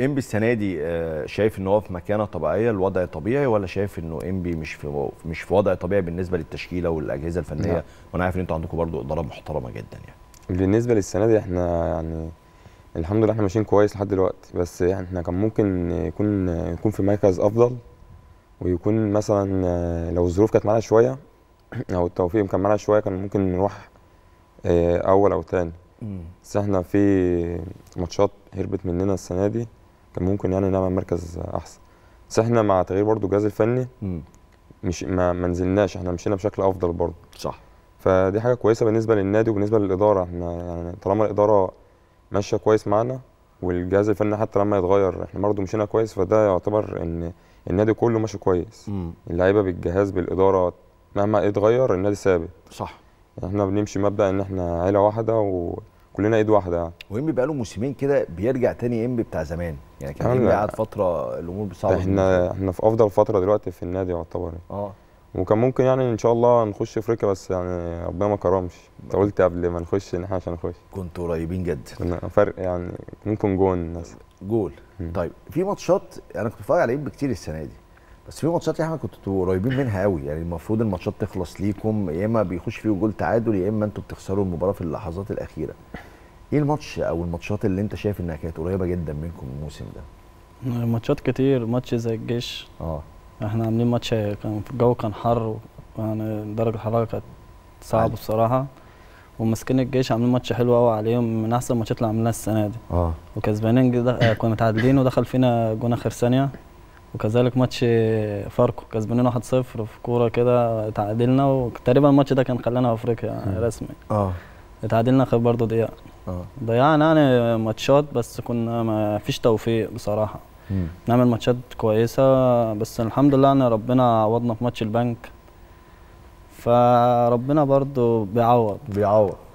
انبي السنه دي آه، شايف ان هو في مكانه طبيعيه الوضع طبيعي ولا شايف انه انبي مش في مش في وضع طبيعي بالنسبه للتشكيله والاجهزه الفنيه لا. وانا عارف ان انتوا عندكم برضو اداره محترمه جدا يعني بالنسبه للسنه دي احنا يعني الحمد لله احنا ماشيين كويس لحد دلوقتي بس احنا كان ممكن يكون يكون في مركز افضل ويكون مثلا آه، لو الظروف كانت معانا شويه او التوفيق كان معانا شويه كان ممكن نروح آه، اول او ثاني بس احنا في ماتشات هربت مننا السنه دي كان ممكن يعني نعمل مركز احسن بس احنا مع تغيير برضو الجهاز الفني مش ما, ما نزلناش احنا مشينا بشكل افضل برضو صح فدي حاجه كويسه بالنسبه للنادي وبالنسبه للاداره احنا يعني طالما الاداره ماشيه كويس معانا والجهاز الفني حتى لما يتغير احنا برضه مشينا كويس فده يعتبر ان النادي كله ماشي كويس اللعيبه بالجهاز بالاداره مهما يتغير النادي ثابت صح احنا بنمشي مبدا ان احنا عيله واحده و كلنا ايد واحده يعني وانبي بقى له موسمين كده بيرجع تاني انبي بتاع زمان يعني كان امبي قعد فتره الامور صعبه احنا احنا في افضل فتره دلوقتي في النادي يعتبر اه وكان ممكن يعني ان شاء الله نخش افريقيا بس يعني ربنا ما كرمش انت قلت قبل ما نخش ان احنا عشان نخش كنتوا قريبين جدا كنا فرق يعني ممكن جون مثلا جول م. طيب في ماتشات انا كنت بتفرج على انبي كتير السنه دي بس في ماتشات يا احمد كنتوا قريبين منها قوي يعني المفروض الماتشات تخلص ليكم يا اما بيخش فيه جول تعادل يا اما انتوا بتخسروا المباراه في اللحظات الاخيره ايه الماتش او الماتشات اللي انت شايف انها كانت قريبه جدا منكم الموسم ده؟ ماتشات كتير ماتش زي الجيش اه احنا عاملين ماتش كان الجو كان حر يعني درجه الحراره كانت صعبه بصراحه وماسكين الجيش عاملين ماتش حلو قوي عليهم من احسن الماتشات اللي عملناها السنه دي اه وكسبانين آه، كنا متعادلين ودخل فينا جون اخر ثانيه وكذلك ماتش فاركو كسبانين 1-0 في كوره كده اتعادلنا وتقريبا الماتش ده كان خلانا افريقيا يعني رسمي اه اتعادلنا اخر برضه دقيقه اه ضيعنا يعني ماتشات بس كنا ما فيش توفيق بصراحه مم. نعمل ماتشات كويسه بس الحمد لله ان ربنا عوضنا في ماتش البنك فربنا برضو بيعوض بيعوض